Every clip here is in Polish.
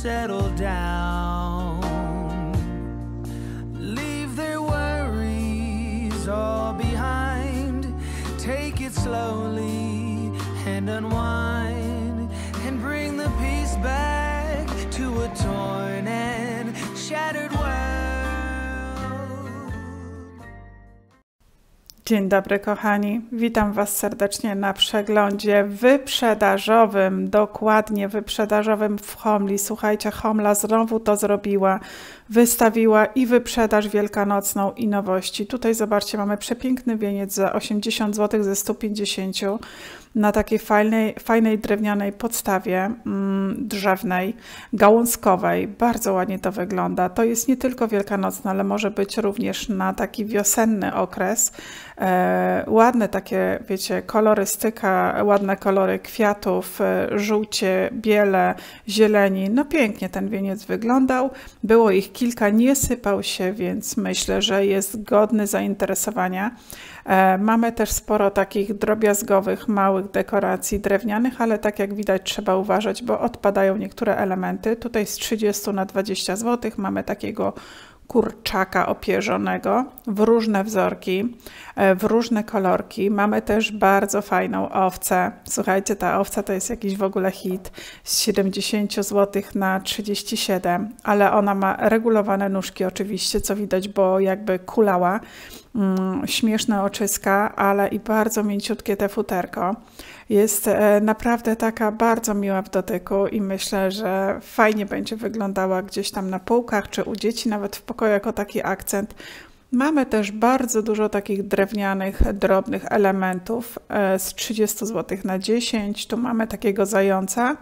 settle down. Leave their worries all behind. Take it slowly and unwind. And bring the peace back to a torn and shattered. Dzień dobry, kochani. Witam Was serdecznie na przeglądzie wyprzedażowym, dokładnie wyprzedażowym w Homli. Słuchajcie, Homla znowu to zrobiła wystawiła i wyprzedaż wielkanocną i nowości. Tutaj zobaczcie, mamy przepiękny wieniec za 80 zł ze 150 na takiej fajnej, fajnej drewnianej podstawie mm, drzewnej, gałązkowej. Bardzo ładnie to wygląda. To jest nie tylko wielkanocne, ale może być również na taki wiosenny okres. E, ładne takie, wiecie, kolorystyka, ładne kolory kwiatów, e, żółcie, biele, zieleni. No pięknie ten wieniec wyglądał. Było ich kilka nie sypał się, więc myślę, że jest godny zainteresowania. E, mamy też sporo takich drobiazgowych, małych dekoracji drewnianych, ale tak jak widać trzeba uważać, bo odpadają niektóre elementy. Tutaj z 30 na 20 zł mamy takiego kurczaka opierzonego w różne wzorki, e, w różne kolorki. Mamy też bardzo fajną owcę. Słuchajcie, ta owca to jest jakiś w ogóle hit z 70 zł na 37, ale ona ma regulowane nóżki oczywiście, co widać, bo jakby kulała. Mm, śmieszne oczyska, ale i bardzo mięciutkie te futerko. Jest e, naprawdę taka bardzo miła w dotyku i myślę, że fajnie będzie wyglądała gdzieś tam na półkach czy u dzieci nawet w pokoju oko jako taki akcent. Mamy też bardzo dużo takich drewnianych, drobnych elementów e, z 30 zł na 10. Tu mamy takiego zająca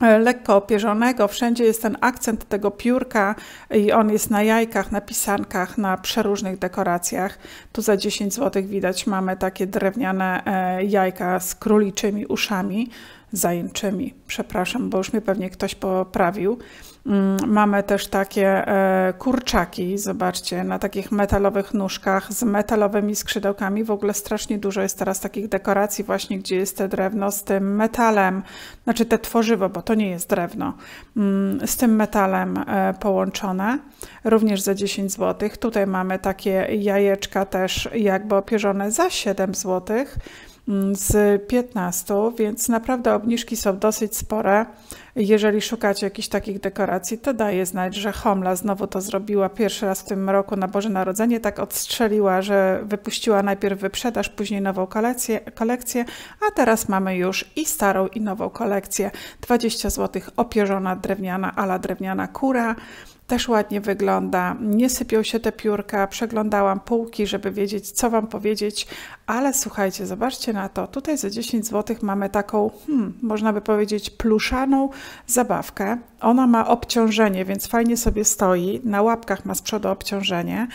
e, lekko opierzonego. Wszędzie jest ten akcent tego piórka i on jest na jajkach, na pisankach, na przeróżnych dekoracjach. Tu za 10 zł widać mamy takie drewniane e, jajka z króliczymi uszami zajęczymi. Przepraszam, bo już mnie pewnie ktoś poprawił. Mm, mamy też takie e, kurczaki, zobaczcie, na takich metalowych nóżkach z metalowymi skrzydełkami. W ogóle strasznie dużo jest teraz takich dekoracji właśnie, gdzie jest te drewno z tym metalem, znaczy te tworzywo, bo to nie jest drewno, mm, z tym metalem e, połączone, również za 10 zł. Tutaj mamy takie jajeczka też jakby opierzone za 7 złotych. Mm, z 15, więc naprawdę obniżki są dosyć spore. Jeżeli szukacie jakichś takich dekoracji, to daje znać, że Homla znowu to zrobiła pierwszy raz w tym roku na Boże Narodzenie. Tak odstrzeliła, że wypuściła najpierw wyprzedaż, później nową kolekcję, kolekcję a teraz mamy już i starą, i nową kolekcję. 20 zł opierzona drewniana ala drewniana kura też ładnie wygląda. Nie sypią się te piórka. Przeglądałam półki, żeby wiedzieć, co Wam powiedzieć, ale słuchajcie, zobaczcie na to. Tutaj za 10 zł mamy taką, hmm, można by powiedzieć, pluszaną zabawkę. Ona ma obciążenie, więc fajnie sobie stoi. Na łapkach ma z przodu obciążenie.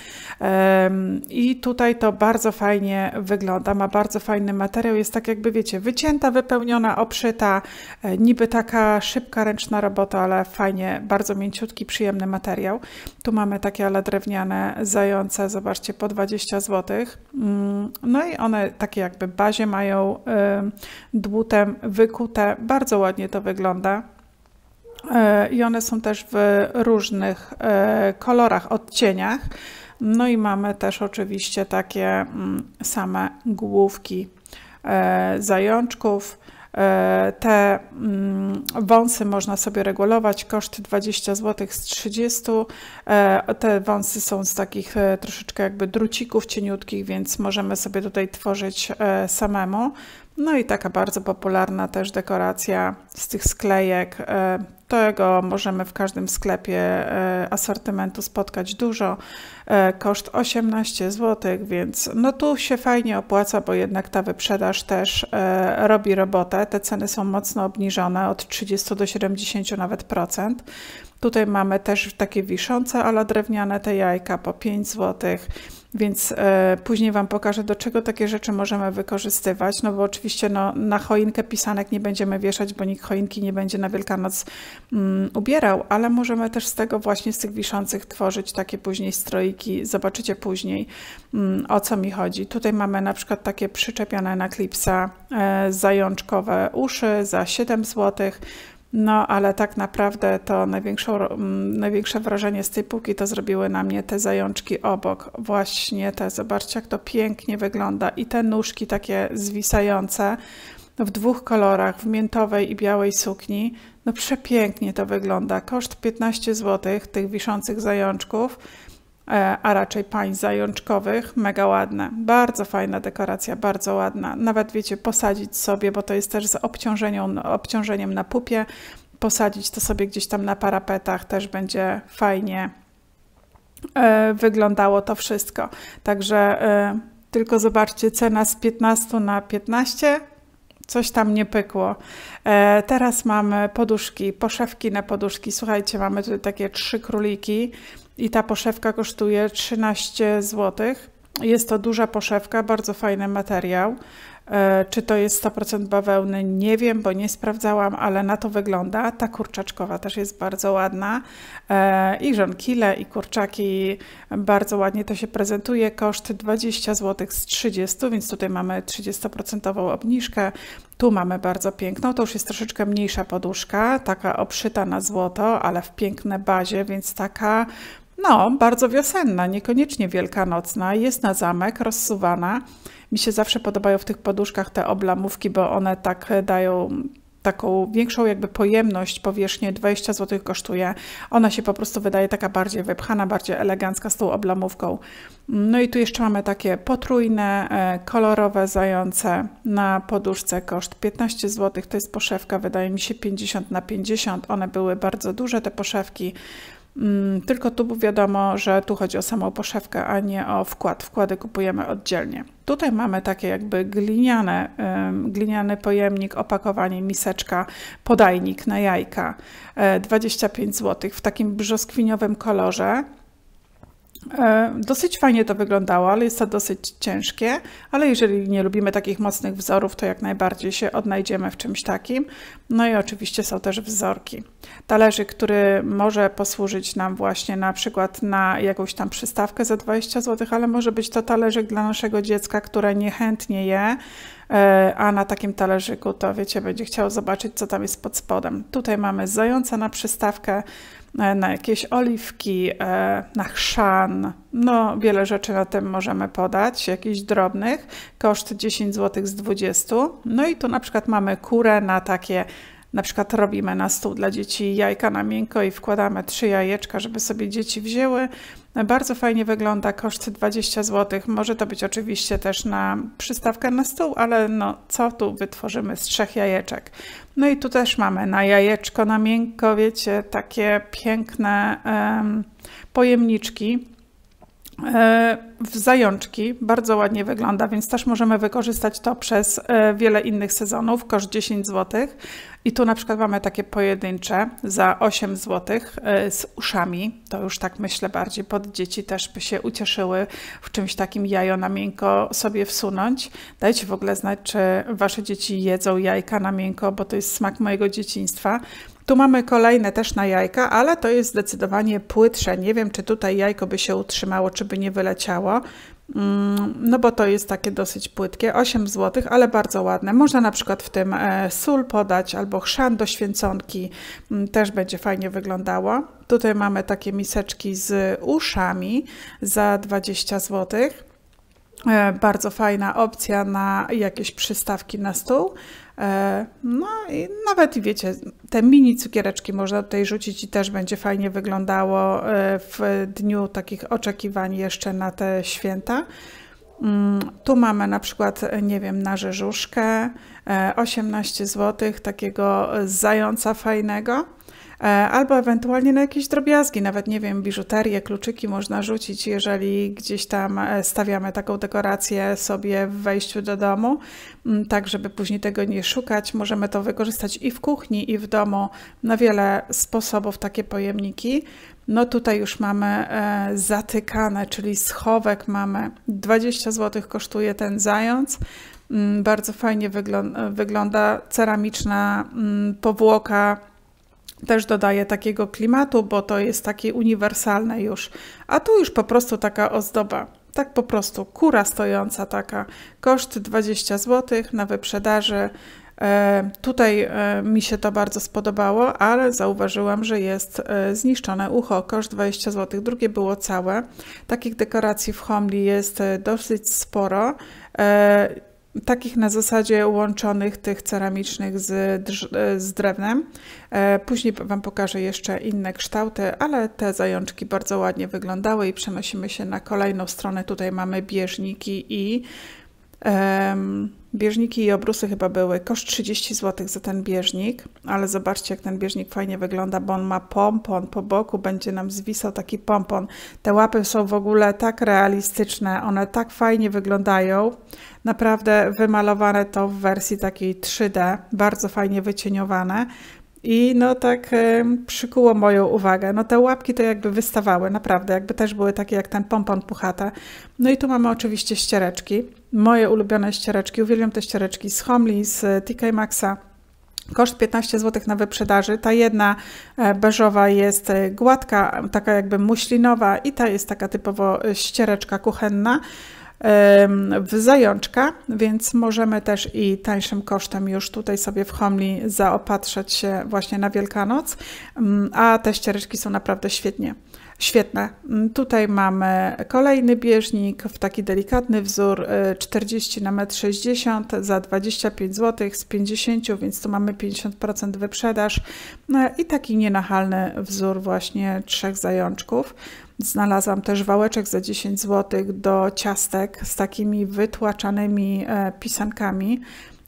I tutaj to bardzo fajnie wygląda. Ma bardzo fajny materiał. Jest tak jakby, wiecie, wycięta, wypełniona, obszyta. E, niby taka szybka, ręczna robota, ale fajnie, bardzo mięciutki, przyjemny materiał. Tu mamy takie ale drewniane zające, zobaczcie, po 20 zł. Mm, no i one takie jakby bazie mają dłutem wykute. Bardzo ładnie to wygląda. E, i one są też w różnych e, kolorach, odcieniach. No i mamy też oczywiście takie mm, same główki e, zajączków. Te mm, wąsy można sobie regulować, koszt 20 zł z 30. Te wąsy są z takich troszeczkę jakby drucików cieniutkich, więc możemy sobie tutaj tworzyć samemu. No i taka bardzo popularna też dekoracja z tych sklejek tego możemy w każdym sklepie e, asortymentu spotkać dużo. E, koszt 18 zł, więc no tu się fajnie opłaca, bo jednak ta wyprzedaż też e, robi robotę. Te ceny są mocno obniżone od 30 do 70 nawet procent. Tutaj mamy też takie wiszące, ale drewniane te jajka po 5 zł. Więc później Wam pokażę, do czego takie rzeczy możemy wykorzystywać. No bo oczywiście no, na choinkę pisanek nie będziemy wieszać, bo nikt choinki nie będzie na Wielkanoc Mm, ubierał, ale możemy też z tego właśnie, z tych wiszących tworzyć takie później strojki. Zobaczycie później, mm, o co mi chodzi. Tutaj mamy na przykład takie przyczepione na klipsa e, zajączkowe uszy za 7 zł. No, ale tak naprawdę to mm, największe wrażenie z tej półki to zrobiły na mnie te zajączki obok. Właśnie te, zobaczcie jak to pięknie wygląda i te nóżki takie zwisające no w dwóch kolorach, w miętowej i białej sukni. No przepięknie to wygląda. Koszt 15 zł tych wiszących zajączków, e, a raczej pań zajączkowych. Mega ładne. Bardzo fajna dekoracja, bardzo ładna. Nawet wiecie, posadzić sobie, bo to jest też z obciążeniem, obciążeniem na pupie. Posadzić to sobie gdzieś tam na parapetach też będzie fajnie e, wyglądało to wszystko. Także e, tylko zobaczcie, cena z 15 na 15 coś tam nie pykło. E, teraz mamy poduszki, poszewki na poduszki. Słuchajcie, mamy tutaj takie trzy króliki i ta poszewka kosztuje 13 zł. Jest to duża poszewka, bardzo fajny materiał. E, czy to jest 100% bawełny? Nie wiem, bo nie sprawdzałam, ale na to wygląda. Ta kurczaczkowa też jest bardzo ładna. E, I żonkile, i kurczaki. Bardzo ładnie to się prezentuje. Koszt 20 zł z 30, więc tutaj mamy 30% obniżkę. Tu mamy bardzo piękną, to już jest troszeczkę mniejsza poduszka, taka obszyta na złoto, ale w piękne bazie, więc taka no, bardzo wiosenna, niekoniecznie wielkanocna. Jest na zamek, rozsuwana. Mi się zawsze podobają w tych poduszkach te oblamówki, bo one tak dają taką większą jakby pojemność powierzchnię, 20 zł kosztuje. Ona się po prostu wydaje taka bardziej wypchana, bardziej elegancka z tą oblamówką. No i tu jeszcze mamy takie potrójne, e, kolorowe zające na poduszce, koszt 15 zł, to jest poszewka, wydaje mi się 50 na 50, one były bardzo duże te poszewki, Mm, tylko tu wiadomo, że tu chodzi o samą poszewkę, a nie o wkład. Wkłady kupujemy oddzielnie. Tutaj mamy takie jakby gliniane, gliniany pojemnik, opakowanie, miseczka, podajnik na jajka. 25 e, zł w takim brzoskwiniowym kolorze. E, dosyć fajnie to wyglądało, ale jest to dosyć ciężkie, ale jeżeli nie lubimy takich mocnych wzorów, to jak najbardziej się odnajdziemy w czymś takim. No i oczywiście są też wzorki. Talerzyk, który może posłużyć nam właśnie na przykład na jakąś tam przystawkę za 20 zł, ale może być to talerzyk dla naszego dziecka, które niechętnie je, e, a na takim talerzyku to wiecie, będzie chciał zobaczyć, co tam jest pod spodem. Tutaj mamy zająca na przystawkę, na jakieś oliwki, e, na chrzan. No, wiele rzeczy na tym możemy podać, jakichś drobnych. Koszt 10 zł z 20. No i tu na przykład mamy kurę na takie na przykład robimy na stół dla dzieci jajka na miękko i wkładamy trzy jajeczka, żeby sobie dzieci wzięły. Bardzo fajnie wygląda, koszt 20 zł. Może to być oczywiście też na przystawkę na stół, ale no co tu wytworzymy z trzech jajeczek? No i tu też mamy na jajeczko, na miękko, wiecie, takie piękne um, pojemniczki w zajączki. Bardzo ładnie wygląda, więc też możemy wykorzystać to przez e, wiele innych sezonów. Koszt 10 zł. I tu na przykład mamy takie pojedyncze za 8 zł e, z uszami. To już tak myślę bardziej pod dzieci też by się ucieszyły w czymś takim jajo na miękko sobie wsunąć. Dajcie w ogóle znać, czy wasze dzieci jedzą jajka na miękko, bo to jest smak mojego dzieciństwa. Tu mamy kolejne też na jajka, ale to jest zdecydowanie płytsze. Nie wiem, czy tutaj jajko by się utrzymało, czy by nie wyleciało. Mm, no bo to jest takie dosyć płytkie, 8 zł, ale bardzo ładne. Można na przykład w tym e, sól podać albo chrzan do święconki, mm, też będzie fajnie wyglądało. Tutaj mamy takie miseczki z uszami za 20 zł. E, bardzo fajna opcja na jakieś przystawki na stół. E, no i nawet wiecie, te mini cukiereczki można tutaj rzucić i też będzie fajnie wyglądało e, w dniu takich oczekiwań jeszcze na te święta. Mm, tu mamy na przykład, nie wiem, na rzeżuszkę 18 e, zł, takiego zająca fajnego. E, albo ewentualnie na jakieś drobiazgi, nawet nie wiem, biżuterię, kluczyki można rzucić, jeżeli gdzieś tam e, stawiamy taką dekorację sobie w wejściu do domu, mm, tak żeby później tego nie szukać. Możemy to wykorzystać i w kuchni, i w domu na wiele sposobów takie pojemniki. No tutaj już mamy e, zatykane, czyli schowek mamy. 20 zł kosztuje ten zając. Mm, bardzo fajnie wygląda ceramiczna mm, powłoka też dodaje takiego klimatu, bo to jest takie uniwersalne już. A tu już po prostu taka ozdoba. Tak po prostu, kura stojąca taka. Koszt 20 zł na wyprzedaży. E, tutaj e, mi się to bardzo spodobało, ale zauważyłam, że jest e, zniszczone ucho, koszt 20 zł, drugie było całe. Takich dekoracji w Homli jest e, dosyć sporo. E, takich na zasadzie łączonych tych ceramicznych z, e, z drewnem. E, później Wam pokażę jeszcze inne kształty, ale te zajączki bardzo ładnie wyglądały i przenosimy się na kolejną stronę. Tutaj mamy bieżniki i um, Bieżniki i obrusy chyba były. Koszt 30 zł za ten bieżnik, ale zobaczcie, jak ten bieżnik fajnie wygląda, bo on ma pompon. Po boku będzie nam zwisał taki pompon. Te łapy są w ogóle tak realistyczne, one tak fajnie wyglądają. Naprawdę wymalowane to w wersji takiej 3D, bardzo fajnie wycieniowane. I no tak e, przykuło moją uwagę. No te łapki to jakby wystawały, naprawdę, jakby też były takie jak ten pompon puchata. No i tu mamy oczywiście ściereczki, moje ulubione ściereczki. Uwielbiam te ściereczki z Homli, z e, TK Maxa. Koszt 15 zł na wyprzedaży. Ta jedna e, beżowa jest e, gładka, taka jakby muślinowa i ta jest taka typowo ściereczka kuchenna w zajączka, więc możemy też i tańszym kosztem już tutaj sobie w Homli zaopatrzeć się właśnie na Wielkanoc, mm, a te ściereczki są naprawdę świetnie. Świetne. Mm, tutaj mamy kolejny bieżnik w taki delikatny wzór 40 y, na 1,60 m za 25 zł z 50, więc tu mamy 50% wyprzedaż no i taki nienachalny wzór właśnie trzech zajączków. Znalazłam też wałeczek za 10 zł do ciastek z takimi wytłaczanymi e, pisankami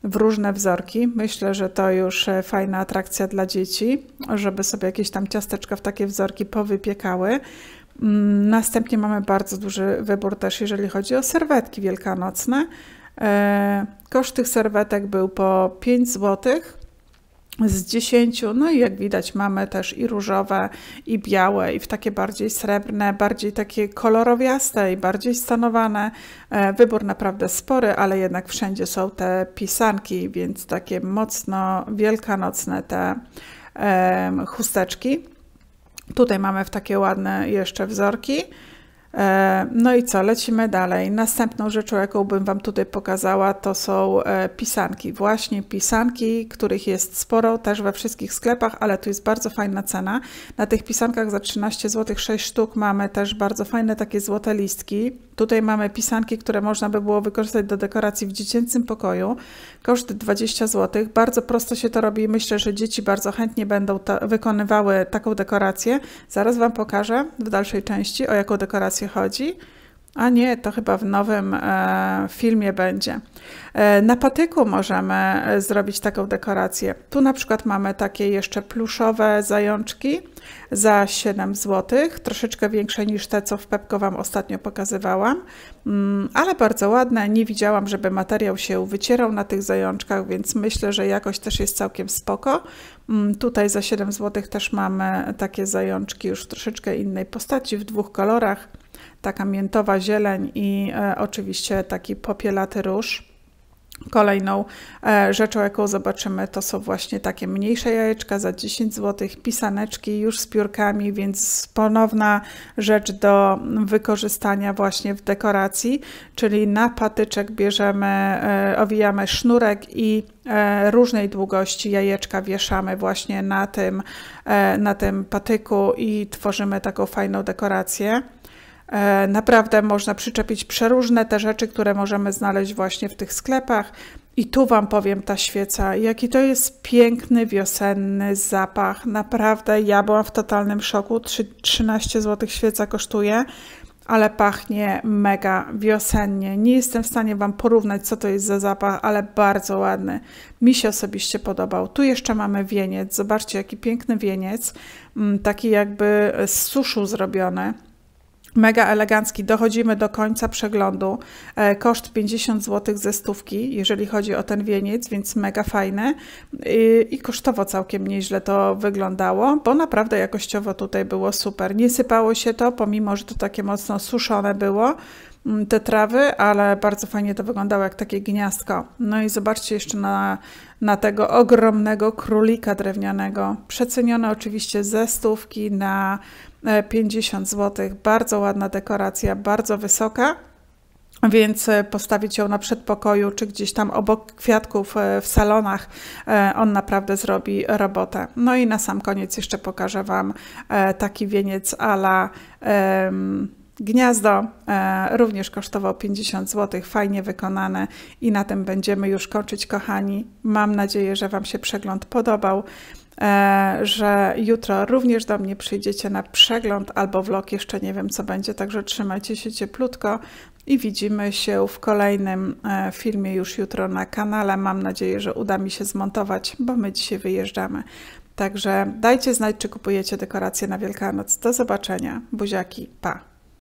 w różne wzorki. Myślę, że to już e, fajna atrakcja dla dzieci, żeby sobie jakieś tam ciasteczka w takie wzorki powypiekały. Mm, następnie mamy bardzo duży wybór też, jeżeli chodzi o serwetki wielkanocne. E, koszt tych serwetek był po 5 złotych z dziesięciu, no i jak widać mamy też i różowe, i białe, i w takie bardziej srebrne, bardziej takie kolorowiaste i bardziej stanowane. E, wybór naprawdę spory, ale jednak wszędzie są te pisanki, więc takie mocno wielkanocne te chusteczki. Tutaj mamy w takie ładne jeszcze wzorki. E, no i co, lecimy dalej. Następną rzeczą, jaką bym Wam tutaj pokazała, to są e, pisanki. Właśnie pisanki, których jest sporo też we wszystkich sklepach, ale tu jest bardzo fajna cena. Na tych pisankach za 13 zł 6 sztuk mamy też bardzo fajne takie złote listki. Tutaj mamy pisanki, które można by było wykorzystać do dekoracji w dziecięcym pokoju. Koszt 20 zł. Bardzo prosto się to robi i myślę, że dzieci bardzo chętnie będą ta wykonywały taką dekorację. Zaraz Wam pokażę w dalszej części, o jaką dekorację chodzi. A nie, to chyba w nowym e, filmie będzie. E, na patyku możemy e, zrobić taką dekorację. Tu na przykład mamy takie jeszcze pluszowe zajączki za 7 zł, troszeczkę większe niż te, co w Pepko Wam ostatnio pokazywałam, mm, ale bardzo ładne. Nie widziałam, żeby materiał się wycierał na tych zajączkach, więc myślę, że jakoś też jest całkiem spoko. Mm, tutaj za 7 zł też mamy takie zajączki już w troszeczkę innej postaci, w dwóch kolorach taka miętowa zieleń i e, oczywiście taki popielaty róż. Kolejną e, rzeczą, jaką zobaczymy, to są właśnie takie mniejsze jajeczka za 10 zł, pisaneczki już z piórkami, więc ponowna rzecz do wykorzystania właśnie w dekoracji, czyli na patyczek bierzemy, e, owijamy sznurek i różnej długości jajeczka wieszamy właśnie na tym, na tym patyku i tworzymy taką fajną dekorację. E, naprawdę można przyczepić przeróżne te rzeczy, które możemy znaleźć właśnie w tych sklepach. I tu Wam powiem ta świeca, jaki to jest piękny wiosenny zapach. Naprawdę ja byłam w totalnym szoku. 13 zł świeca kosztuje, ale pachnie mega wiosennie. Nie jestem w stanie Wam porównać, co to jest za zapach, ale bardzo ładny. Mi się osobiście podobał. Tu jeszcze mamy wieniec. Zobaczcie, jaki piękny wieniec. Mm, taki jakby z suszu zrobiony mega elegancki. Dochodzimy do końca przeglądu. E, koszt 50 zł ze stówki, jeżeli chodzi o ten wieniec, więc mega fajne I, i kosztowo całkiem nieźle to wyglądało, bo naprawdę jakościowo tutaj było super. Nie sypało się to, pomimo, że to takie mocno suszone było, Mm, te trawy, ale bardzo fajnie to wyglądało jak takie gniazdko. No i zobaczcie jeszcze na, na tego ogromnego królika drewnianego. Przecenione oczywiście ze stówki na 50 e, zł. Bardzo ładna dekoracja, bardzo wysoka. Więc e, postawić ją na przedpokoju czy gdzieś tam obok kwiatków e, w salonach, on naprawdę zrobi robotę. No i na sam koniec jeszcze pokażę Wam taki wieniec ala. Gniazdo e, również kosztowało 50 zł, fajnie wykonane i na tym będziemy już kończyć, kochani. Mam nadzieję, że Wam się przegląd podobał, e, że jutro również do mnie przyjdziecie na przegląd albo vlog, jeszcze nie wiem co będzie, także trzymajcie się cieplutko i widzimy się w kolejnym e, filmie już jutro na kanale. Mam nadzieję, że uda mi się zmontować, bo my dzisiaj wyjeżdżamy. Także dajcie znać, czy kupujecie dekoracje na Wielkanoc. Do zobaczenia. Buziaki, pa!